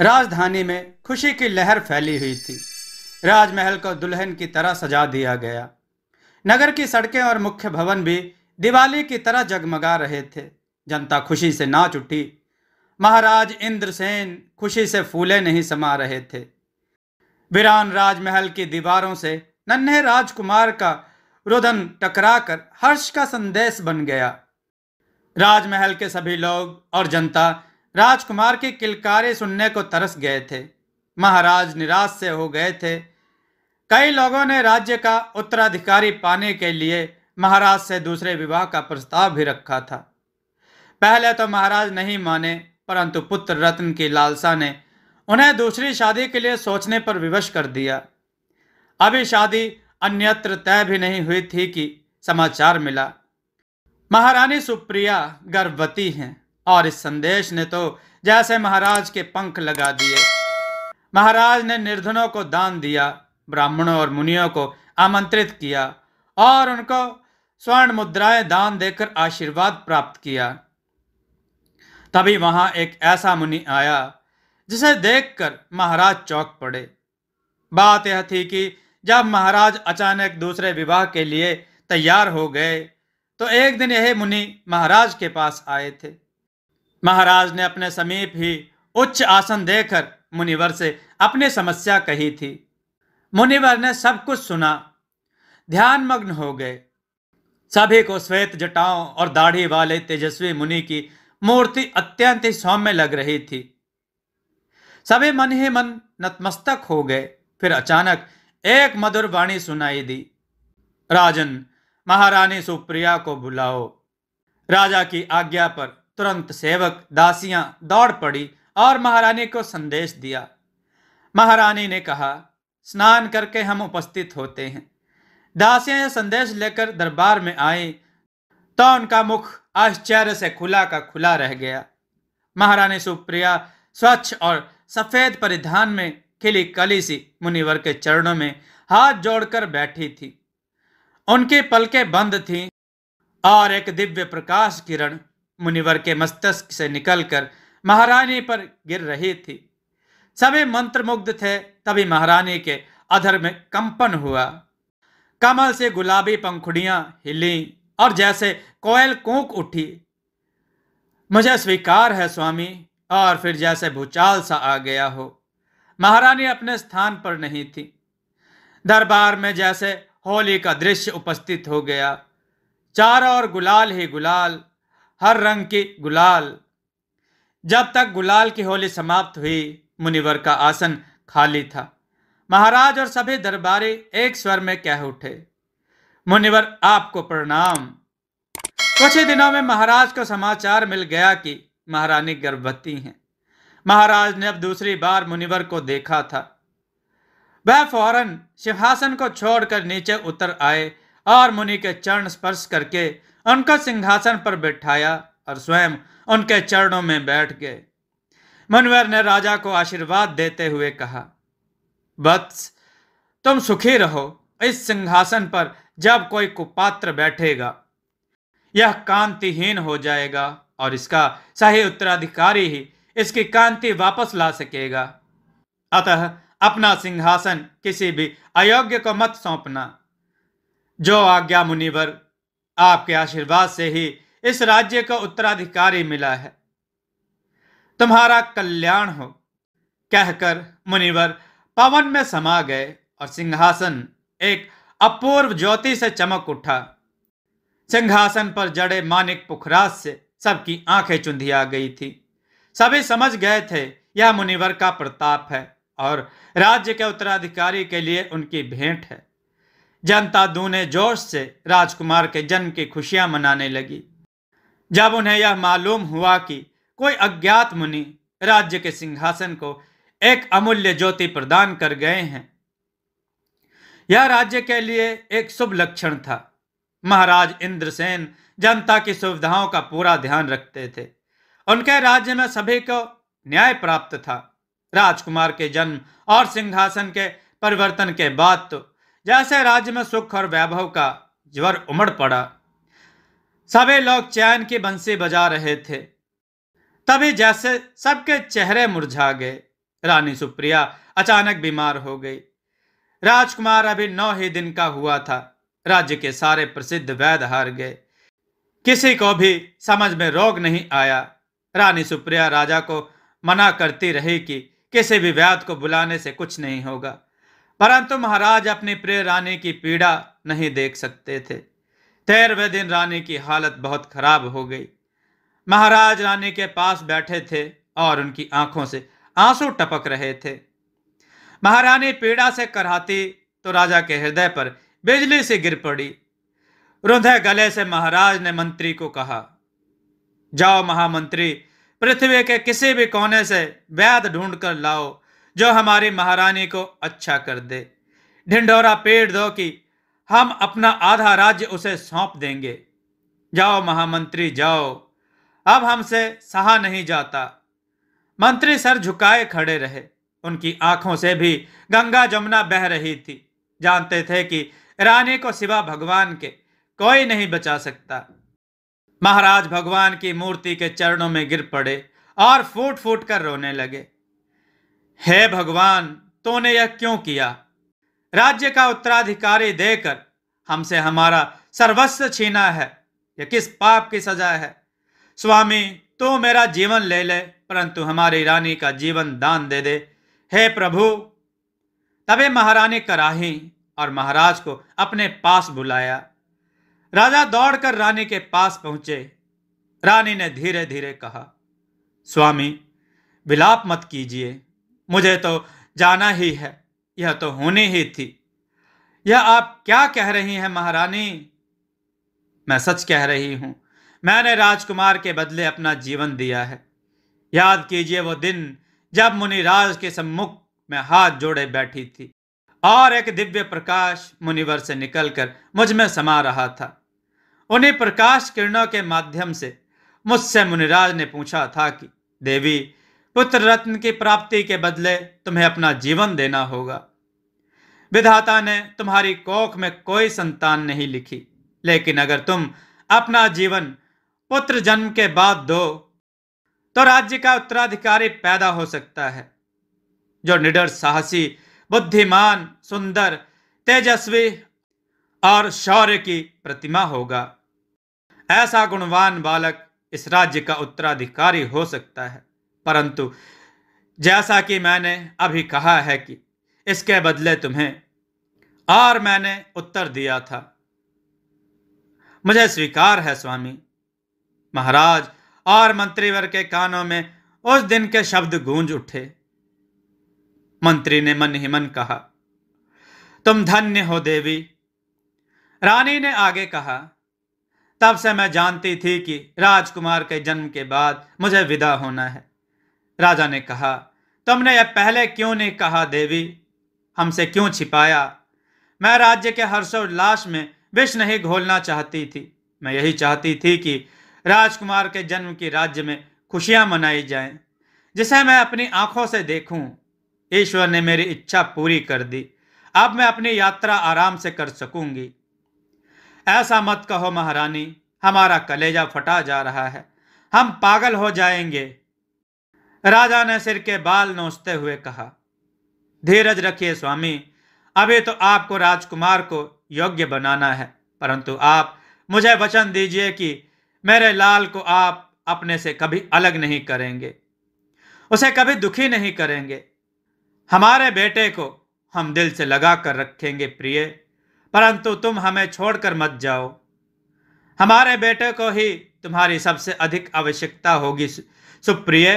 राजधानी में खुशी की लहर फैली हुई थी राजमहल को दुल्हन की तरह सजा दिया गया नगर की सड़कें और मुख्य भवन भी दिवाली की तरह जगमगा रहे थे जनता खुशी से नाच उठी महाराज इंद्रसेन खुशी से फूले नहीं समा रहे थे वीरान राजमहल की दीवारों से नन्हे राजकुमार का रुदन टकराकर हर्ष का संदेश बन गया राजमहल के सभी लोग और जनता राजकुमार के किलकारे सुनने को तरस गए थे महाराज निराश से हो गए थे कई लोगों ने राज्य का उत्तराधिकारी पाने के लिए महाराज से दूसरे विवाह का प्रस्ताव भी रखा था पहले तो महाराज नहीं माने परंतु पुत्र रत्न की लालसा ने उन्हें दूसरी शादी के लिए सोचने पर विवश कर दिया अभी शादी अन्यत्र तय भी नहीं हुई थी कि समाचार मिला महारानी सुप्रिया गर्भवती हैं और इस संदेश ने तो जैसे महाराज के पंख लगा दिए महाराज ने निर्धनों को दान दिया ब्राह्मणों और मुनियों को आमंत्रित किया और उनको स्वर्ण मुद्राएं दान देकर आशीर्वाद प्राप्त किया तभी वहां एक ऐसा मुनि आया जिसे देखकर महाराज चौक पड़े बात यह थी कि जब महाराज अचानक दूसरे विवाह के लिए तैयार हो गए तो एक दिन यह मुनि महाराज के पास आए थे महाराज ने अपने समीप ही उच्च आसन देकर मुनिवर से अपनी समस्या कही थी मुनिवर ने सब कुछ सुना ध्यान मग्न हो गए सभी को श्वेत जटाओं और दाढ़ी वाले तेजस्वी मुनि की मूर्ति अत्यंत ही सौम्य लग रही थी सभी मन ही मन नतमस्तक हो गए फिर अचानक एक मधुर वाणी सुनाई दी राजन महारानी सुप्रिया को बुलाओ राजा की आज्ञा पर तुरंत सेवक दासियां दौड़ पड़ी और महारानी को संदेश दिया महारानी ने कहा स्नान करके हम उपस्थित होते हैं दासियां संदेश लेकर दरबार में आई तो उनका मुख आश्चर्य से खुला का खुला रह गया महारानी सुप्रिया स्वच्छ और सफेद परिधान में खिली कली सी मुनिवर के चरणों में हाथ जोड़कर बैठी थी उनकी पलकें बंद थीं और एक दिव्य प्रकाश किरण मुनिवर के मस्तिष्क से निकलकर महारानी पर गिर रही थी सभी मंत्रमुग्ध थे तभी महारानी के अधर में कंपन हुआ कमल से गुलाबी पंखुड़ियां हिली और जैसे कोयल कूक उठी मुझे स्वीकार है स्वामी और फिर जैसे भूचाल सा आ गया हो महारानी अपने स्थान पर नहीं थी दरबार में जैसे होली का दृश्य उपस्थित हो गया चारों ओर गुलाल ही गुलाल हर रंग के गुलाल जब तक गुलाल की होली समाप्त हुई मुनिवर का आसन खाली था महाराज और सभी दरबारी एक स्वर में कह उठे मुनिवर आपको प्रणाम कुछ ही दिनों में महाराज को समाचार मिल गया कि महारानी गर्भवती हैं महाराज ने अब दूसरी बार मुनिवर को देखा था वह फौरन सिंहासन को छोड़कर नीचे उतर आए और मुनि के चरण स्पर्श करके उनका सिंहासन पर बैठाया और स्वयं उनके चरणों में बैठ गए मनवर ने राजा को आशीर्वाद देते हुए कहा वत्स तुम सुखी रहो इस सिंहासन पर जब कोई कुपात्र बैठेगा यह कांतिहीन हो जाएगा और इसका सही उत्तराधिकारी ही इसकी कांति वापस ला सकेगा अतः अपना सिंहासन किसी भी अयोग्य को मत सौंपना जो आज्ञा मुनिवर आपके आशीर्वाद से ही इस राज्य का उत्तराधिकारी मिला है तुम्हारा कल्याण हो कहकर मुनिवर पवन में समा गए और सिंहासन एक अपूर्व ज्योति से चमक उठा सिंहासन पर जड़े मानिक पुखराज से सबकी आंखें चुंधी आ गई थी सभी समझ गए थे यह मुनिवर का प्रताप है और राज्य के उत्तराधिकारी के लिए उनकी भेंट है जनता दूने जोश से राजकुमार के जन्म की खुशियां मनाने लगी जब उन्हें यह मालूम हुआ कि कोई अज्ञात मुनि राज्य के सिंहासन को एक अमूल्य ज्योति प्रदान कर गए हैं यह राज्य के लिए एक शुभ लक्षण था महाराज इंद्रसेन जनता की सुविधाओं का पूरा ध्यान रखते थे उनके राज्य में सभी को न्याय प्राप्त था राजकुमार के जन्म और सिंहासन के परिवर्तन के बाद तो जैसे राज्य में सुख और वैभव का ज्वर उमड़ पड़ा सभी लोग चैन की बंसी बजा रहे थे तभी जैसे सबके चेहरे मुरझा गए रानी सुप्रिया अचानक बीमार हो गई राजकुमार अभी नौ ही दिन का हुआ था राज्य के सारे प्रसिद्ध वैद हार गए किसी को भी समझ में रोग नहीं आया रानी सुप्रिया राजा को मना करती रही कि किसी भी वैद को बुलाने से कुछ नहीं होगा परंतु महाराज अपनी प्रिय रानी की पीड़ा नहीं देख सकते थे तेरहवें दिन रानी की हालत बहुत खराब हो गई महाराज रानी के पास बैठे थे और उनकी आंखों से आंसू टपक रहे थे महारानी पीड़ा से कराती तो राजा के हृदय पर बिजली से गिर पड़ी रुंधे गले से महाराज ने मंत्री को कहा जाओ महामंत्री पृथ्वी के किसी भी कोने से वैद ढूंढ कर लाओ जो हमारे महारानी को अच्छा कर दे ढिंडोरा पेड़ दो कि हम अपना आधा राज्य उसे सौंप देंगे जाओ महामंत्री जाओ अब हमसे सहा नहीं जाता मंत्री सर झुकाए खड़े रहे उनकी आंखों से भी गंगा जमुना बह रही थी जानते थे कि रानी को सिवा भगवान के कोई नहीं बचा सकता महाराज भगवान की मूर्ति के चरणों में गिर पड़े और फूट फूट कर रोने लगे हे भगवान तूने यह क्यों किया राज्य का उत्तराधिकारी देकर हमसे हमारा सर्वस्व छीना है यह किस पाप की सजा है स्वामी तू तो मेरा जीवन ले ले परंतु हमारी रानी का जीवन दान दे दे हे प्रभु तबे महारानी कराही और महाराज को अपने पास बुलाया राजा दौड़कर रानी के पास पहुंचे रानी ने धीरे धीरे कहा स्वामी विलाप मत कीजिए मुझे तो जाना ही है यह तो होनी ही थी यह आप क्या कह रही हैं महारानी मैं सच कह रही हूं मैंने राजकुमार के बदले अपना जीवन दिया है याद कीजिए वो दिन जब मुनिराज के सम्मुख में हाथ जोड़े बैठी थी और एक दिव्य प्रकाश मुनिवर से निकलकर मुझ में समा रहा था उन्हीं प्रकाश किरणों के माध्यम से मुझसे मुनिराज ने पूछा था कि देवी पुत्र रत्न की प्राप्ति के बदले तुम्हें अपना जीवन देना होगा विधाता ने तुम्हारी कोख में कोई संतान नहीं लिखी लेकिन अगर तुम अपना जीवन पुत्र जन्म के बाद दो तो राज्य का उत्तराधिकारी पैदा हो सकता है जो निडर साहसी बुद्धिमान सुंदर तेजस्वी और शौर्य की प्रतिमा होगा ऐसा गुणवान बालक इस राज्य का उत्तराधिकारी हो सकता है परंतु जैसा कि मैंने अभी कहा है कि इसके बदले तुम्हें और मैंने उत्तर दिया था मुझे स्वीकार है स्वामी महाराज और मंत्रीवर के कानों में उस दिन के शब्द गूंज उठे मंत्री ने मन ही मन कहा तुम धन्य हो देवी रानी ने आगे कहा तब से मैं जानती थी कि राजकुमार के जन्म के बाद मुझे विदा होना है राजा ने कहा तुमने यह पहले क्यों नहीं कहा देवी हमसे क्यों छिपाया मैं राज्य के हर्षोल्लास में विष नहीं घोलना चाहती थी मैं यही चाहती थी कि राजकुमार के जन्म की राज्य में खुशियां मनाई जाएं, जिसे मैं अपनी आंखों से देखूं। ईश्वर ने मेरी इच्छा पूरी कर दी अब मैं अपनी यात्रा आराम से कर सकूंगी ऐसा मत कहो महारानी हमारा कलेजा फटा जा रहा है हम पागल हो जाएंगे राजा ने सिर के बाल नोचते हुए कहा धीरज रखिए स्वामी अभी तो आपको राजकुमार को योग्य बनाना है परंतु आप मुझे वचन दीजिए कि मेरे लाल को आप अपने से कभी अलग नहीं करेंगे उसे कभी दुखी नहीं करेंगे हमारे बेटे को हम दिल से लगा कर रखेंगे प्रिय परंतु तुम हमें छोड़कर मत जाओ हमारे बेटे को ही तुम्हारी सबसे अधिक आवश्यकता होगी सुप्रिय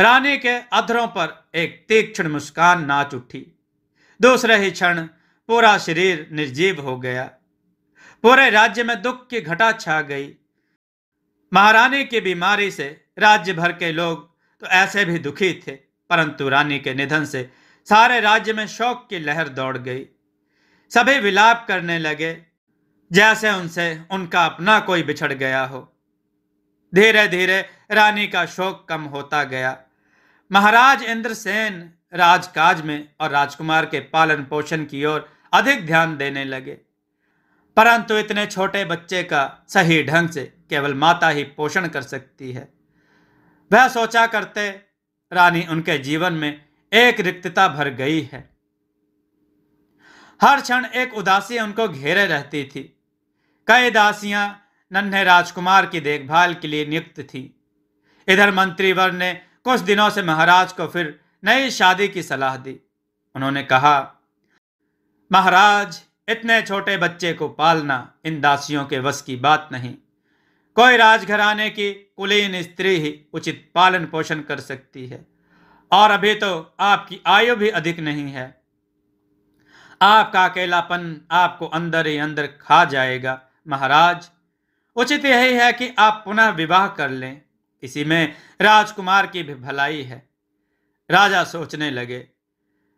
रानी के अधरों पर एक तीक्ष्ण मुस्कान नाच उठी दूसरे ही क्षण पूरा शरीर निर्जीव हो गया पूरे राज्य में दुख की घटा छा गई महारानी की बीमारी से राज्य भर के लोग तो ऐसे भी दुखी थे परंतु रानी के निधन से सारे राज्य में शोक की लहर दौड़ गई सभी विलाप करने लगे जैसे उनसे उनका अपना कोई बिछड़ गया हो धीरे धीरे रानी का शोक कम होता गया महाराज इंद्र सेन राजकाज में और राजकुमार के पालन पोषण की ओर अधिक ध्यान देने लगे परंतु इतने छोटे बच्चे का सही ढंग से केवल माता ही पोषण कर सकती है वह सोचा करते रानी उनके जीवन में एक रिक्तता भर गई है हर क्षण एक उदासी उनको घेरे रहती थी कई दासियां नन्हे राजकुमार की देखभाल के लिए नियुक्त थी इधर मंत्रीवर ने कुछ दिनों से महाराज को फिर नई शादी की सलाह दी उन्होंने कहा महाराज इतने छोटे बच्चे को पालना इन दासियों के वश की बात नहीं कोई राजघराने की कुलीन स्त्री ही उचित पालन पोषण कर सकती है और अभी तो आपकी आयु भी अधिक नहीं है आपका अकेलापन आपको अंदर ही अंदर खा जाएगा महाराज उचित यही है कि आप पुनः विवाह कर लें इसी में राजकुमार की भी भलाई है राजा सोचने लगे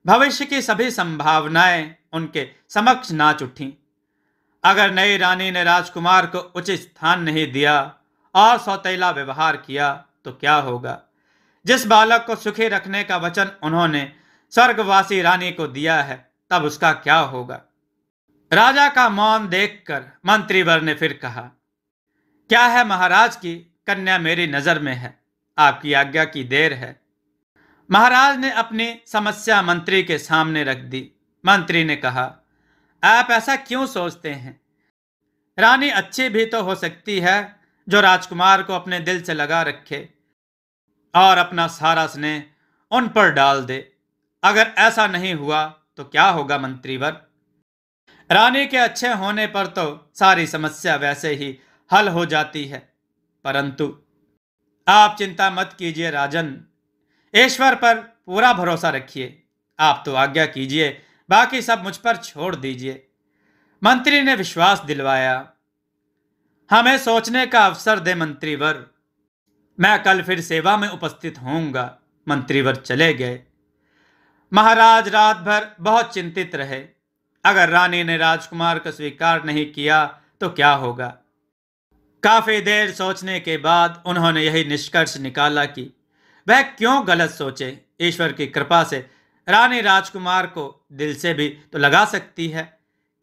भविष्य की सभी संभावनाएं उनके समक्ष नाच उठी अगर नई रानी ने राजकुमार को उचित स्थान नहीं दिया और सौतेला व्यवहार किया तो क्या होगा जिस बालक को सुखी रखने का वचन उन्होंने स्वर्गवासी रानी को दिया है तब उसका क्या होगा राजा का मौन देखकर मंत्रीवर ने फिर कहा क्या है महाराज की कन्या मेरी नज़र में है आपकी आज्ञा की देर है महाराज ने अपनी समस्या मंत्री के सामने रख दी मंत्री ने कहा आप ऐसा क्यों सोचते हैं रानी अच्छी भी तो हो सकती है जो राजकुमार को अपने दिल से लगा रखे और अपना सारा स्नेह उन पर डाल दे अगर ऐसा नहीं हुआ तो क्या होगा मंत्रीवर रानी के अच्छे होने पर तो सारी समस्या वैसे ही हल हो जाती है परंतु आप चिंता मत कीजिए राजन ईश्वर पर पूरा भरोसा रखिए आप तो आज्ञा कीजिए बाकी सब मुझ पर छोड़ दीजिए मंत्री ने विश्वास दिलवाया हमें सोचने का अवसर दे मंत्रीवर मैं कल फिर सेवा में उपस्थित होऊंगा मंत्रीवर चले गए महाराज रात भर बहुत चिंतित रहे अगर रानी ने राजकुमार का स्वीकार नहीं किया तो क्या होगा काफ़ी देर सोचने के बाद उन्होंने यही निष्कर्ष निकाला कि वह क्यों गलत सोचे ईश्वर की कृपा से रानी राजकुमार को दिल से भी तो लगा सकती है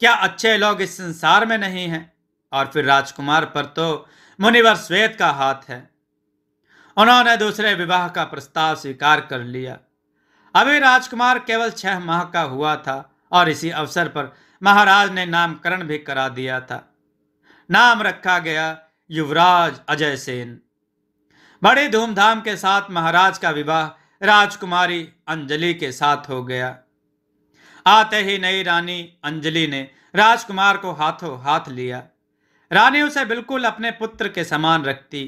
क्या अच्छे लोग इस संसार में नहीं हैं और फिर राजकुमार पर तो मुनिवर श्वेत का हाथ है उन्होंने दूसरे विवाह का प्रस्ताव स्वीकार कर लिया अभी राजकुमार केवल छह माह का हुआ था और इसी अवसर पर महाराज ने नामकरण भी करा दिया था नाम रखा गया युवराज अजय सेन बड़े धूमधाम के साथ महाराज का विवाह राजकुमारी अंजलि के साथ हो गया आते ही नई रानी अंजलि ने राजकुमार को हाथों हाथ लिया रानी उसे बिल्कुल अपने पुत्र के समान रखती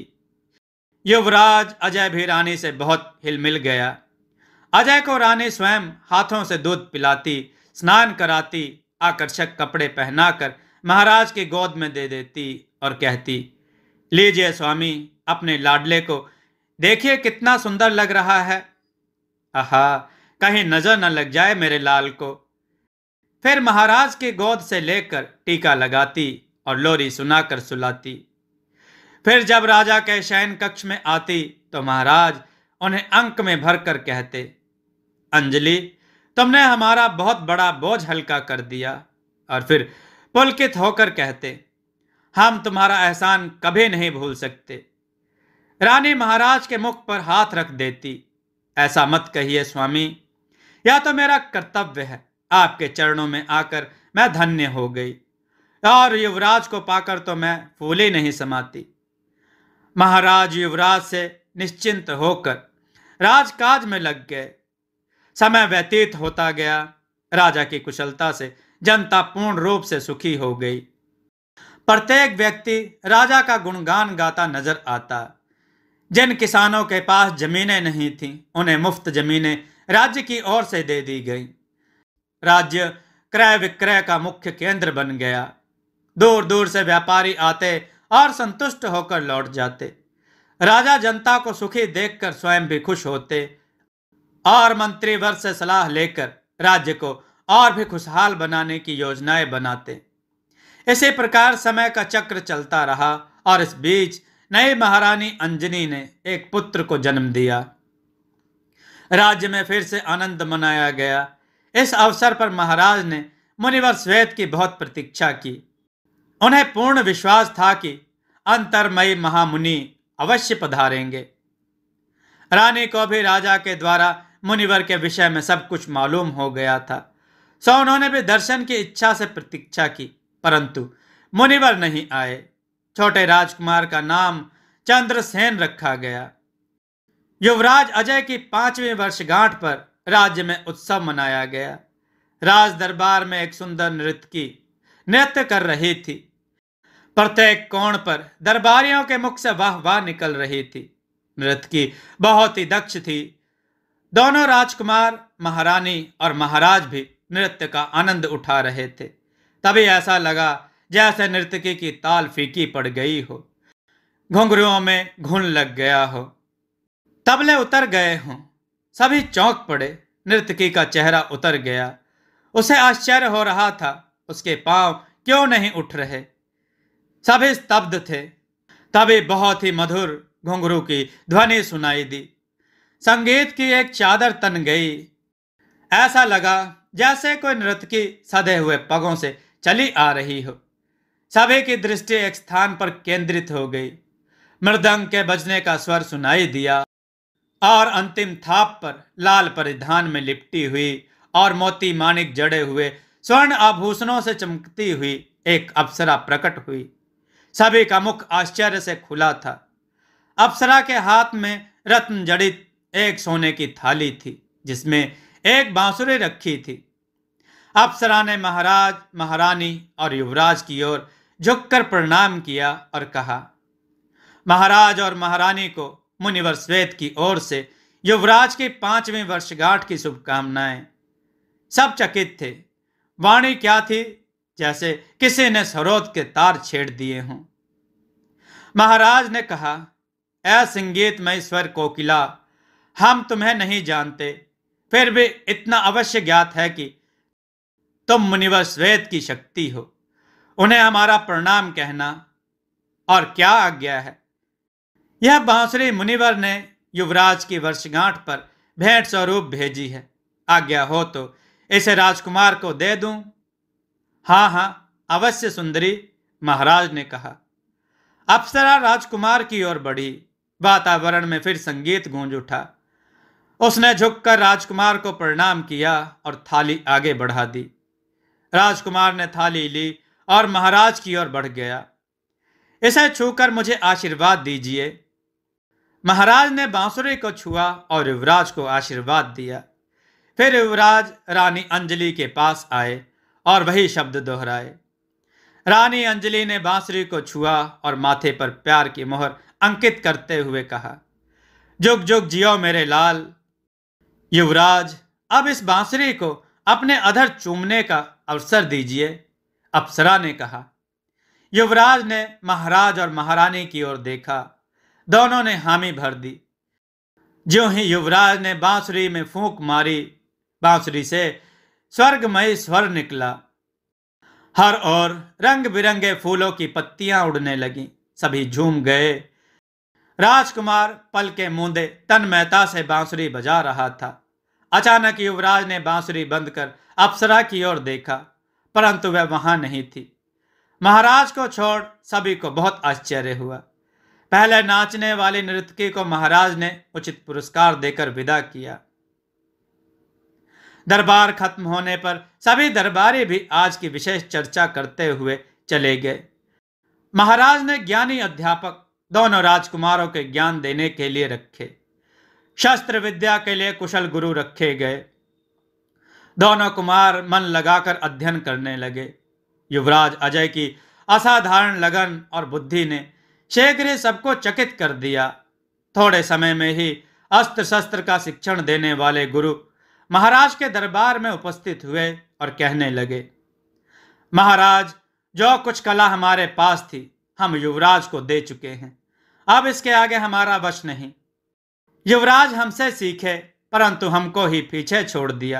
युवराज अजय भी रानी से बहुत हिलमिल गया अजय को रानी स्वयं हाथों से दूध पिलाती स्नान कराती आकर्षक कपड़े पहनाकर महाराज के गोद में दे देती और कहती लीजिए स्वामी अपने लाडले को देखिए कितना सुंदर लग रहा है आहा कहीं नजर न लग जाए मेरे लाल को फिर महाराज के गोद से लेकर टीका लगाती और लोरी सुनाकर सुलाती फिर जब राजा के शयन कक्ष में आती तो महाराज उन्हें अंक में भरकर कहते अंजलि तुमने हमारा बहुत बड़ा बोझ हल्का कर दिया और फिर पुलकित होकर कहते हम तुम्हारा एहसान कभी नहीं भूल सकते रानी महाराज के मुख पर हाथ रख देती ऐसा मत कहिए स्वामी यह तो मेरा कर्तव्य है आपके चरणों में आकर मैं धन्य हो गई और युवराज को पाकर तो मैं फूले नहीं समाती महाराज युवराज से निश्चिंत होकर राजकाज में लग गए समय व्यतीत होता गया राजा की कुशलता से जनता पूर्ण रूप से सुखी हो गई प्रत्येक व्यक्ति राजा का गुणगान गाता नजर आता जिन किसानों के पास जमीनें नहीं थीं उन्हें मुफ्त जमीनें राज्य की ओर से दे दी गई राज्य क्रय विक्रय का मुख्य केंद्र बन गया दूर दूर से व्यापारी आते और संतुष्ट होकर लौट जाते राजा जनता को सुखी देखकर स्वयं भी खुश होते और मंत्री वर्ग से सलाह लेकर राज्य को और भी खुशहाल बनाने की योजनाएं बनाते इसी प्रकार समय का चक्र चलता रहा और इस बीच नई महारानी अंजनी ने एक पुत्र को जन्म दिया राज्य में फिर से आनंद मनाया गया इस अवसर पर महाराज ने मुनिवर श्वेत की बहुत प्रतीक्षा की उन्हें पूर्ण विश्वास था कि अंतरमयी महामुनि अवश्य पधारेंगे रानी को भी राजा के द्वारा मुनिवर के विषय में सब कुछ मालूम हो गया था सो उन्होंने भी दर्शन की इच्छा से प्रतीक्षा की परंतु मुनिवर नहीं आए छोटे राजकुमार का नाम चंद्रसेन रखा गया युवराज अजय की पांचवी वर्षगांठ पर राज्य में उत्सव मनाया गया राज दरबार में एक सुंदर नृत्य की नृत्य कर रही थी प्रत्येक कोण पर दरबारियों के मुख से वाह वाह निकल रही थी नृत्य की बहुत ही दक्ष थी दोनों राजकुमार महारानी और महाराज भी नृत्य का आनंद उठा रहे थे तभी ऐसा लगा जैसे नृत्यकी की ताल फीकी पड़ गई हो घुंघरुओं में घुन लग गया हो तबले उतर गए हों सभी चौंक पड़े नृत्यकी का चेहरा उतर गया उसे आश्चर्य हो रहा था उसके पांव क्यों नहीं उठ रहे सभी स्तब्ध थे तभी बहुत ही मधुर घुंघरू की ध्वनि सुनाई दी संगीत की एक चादर तन गई ऐसा लगा जैसे कोई की सदे हुए पगों से चली आ रही हो सभी की दृष्टि एक स्थान पर केंद्रित हो गई मृदंग के बजने का स्वर सुनाई दिया और अंतिम थाप पर लाल परिधान में लिपटी हुई और मोती मानिक जड़े हुए स्वर्ण आभूषणों से चमकती हुई एक अप्सरा प्रकट हुई सभी का मुख आश्चर्य से खुला था अप्सरा के हाथ में रत्न जड़ित एक सोने की थाली थी जिसमें एक बांसुरी रखी थी अप्सरा ने महाराज महारानी और युवराज की ओर झुककर प्रणाम किया और कहा महाराज और महारानी को मुनिवर श्वेत की ओर से युवराज के पांचवें वर्षगांठ की शुभकामनाएं सब चकित थे वाणी क्या थी जैसे किसी ने सरोद के तार छेड़ दिए हों महाराज ने कहा ए मई स्वर कोकिला हम तुम्हें नहीं जानते फिर भी इतना अवश्य ज्ञात है कि तुम मुनिवर श्वेत की शक्ति हो उन्हें हमारा प्रणाम कहना और क्या आज्ञा है यह बांसुरी मुनिवर ने युवराज की वर्षगांठ पर भेंट स्वरूप भेजी है आज्ञा हो तो इसे राजकुमार को दे दूं? हां हां अवश्य सुंदरी महाराज ने कहा अप्सरा राजकुमार की ओर बढ़ी वातावरण में फिर संगीत गूंज उठा उसने झुककर राजकुमार को प्रणाम किया और थाली आगे बढ़ा दी राजकुमार ने थाली ली और महाराज की ओर बढ़ गया इसे छूकर मुझे आशीर्वाद दीजिए महाराज ने बांसुरी को छुआ और युवराज को आशीर्वाद दिया फिर युवराज रानी अंजलि के पास आए और वही शब्द दोहराए रानी अंजलि ने बांसुरी को छुआ और माथे पर प्यार की मोहर अंकित करते हुए कहा जुग जुग जियो मेरे लाल युवराज अब इस बांसुरी को अपने अधर चूमने का अवसर दीजिए अप्सरा ने कहा युवराज ने महाराज और महारानी की ओर देखा दोनों ने हामी भर दी जो ही युवराज ने बांसुरी में फूंक मारी बांसुरी से स्वर्गमय स्वर निकला हर ओर रंग बिरंगे फूलों की पत्तियां उड़ने लगी सभी झूम गए राजकुमार पल के मूंदे तन मेहता से बांसुरी बजा रहा था अचानक युवराज ने बांसुरी बंद कर अप्सरा की ओर देखा परंतु वह वहां नहीं थी महाराज को छोड़ सभी को बहुत आश्चर्य हुआ पहले नाचने वाली नृत्यकी को महाराज ने उचित पुरस्कार देकर विदा किया दरबार खत्म होने पर सभी दरबारी भी आज की विशेष चर्चा करते हुए चले गए महाराज ने ज्ञानी अध्यापक दोनों राजकुमारों के ज्ञान देने के लिए रखे शस्त्र विद्या के लिए कुशल गुरु रखे गए दोनों कुमार मन लगाकर अध्ययन करने लगे युवराज अजय की असाधारण लगन और बुद्धि ने शेखरे सबको चकित कर दिया थोड़े समय में ही अस्त्र शस्त्र का शिक्षण देने वाले गुरु महाराज के दरबार में उपस्थित हुए और कहने लगे महाराज जो कुछ कला हमारे पास थी हम युवराज को दे चुके हैं अब इसके आगे हमारा वश नहीं युवराज हमसे सीखे परंतु हमको ही पीछे छोड़ दिया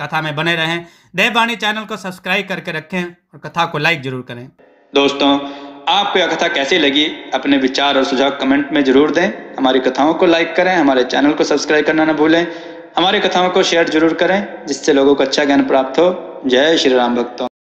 कथा में बने रहें देववाणी चैनल को सब्सक्राइब करके रखें और कथा को लाइक जरूर करें दोस्तों आपको यह कथा कैसी लगी अपने विचार और सुझाव कमेंट में जरूर दें हमारी कथाओं को लाइक करें हमारे चैनल को सब्सक्राइब करना ना भूलें हमारी कथाओं को शेयर जरूर करें जिससे लोगों को अच्छा ज्ञान प्राप्त हो जय श्री राम भक्तों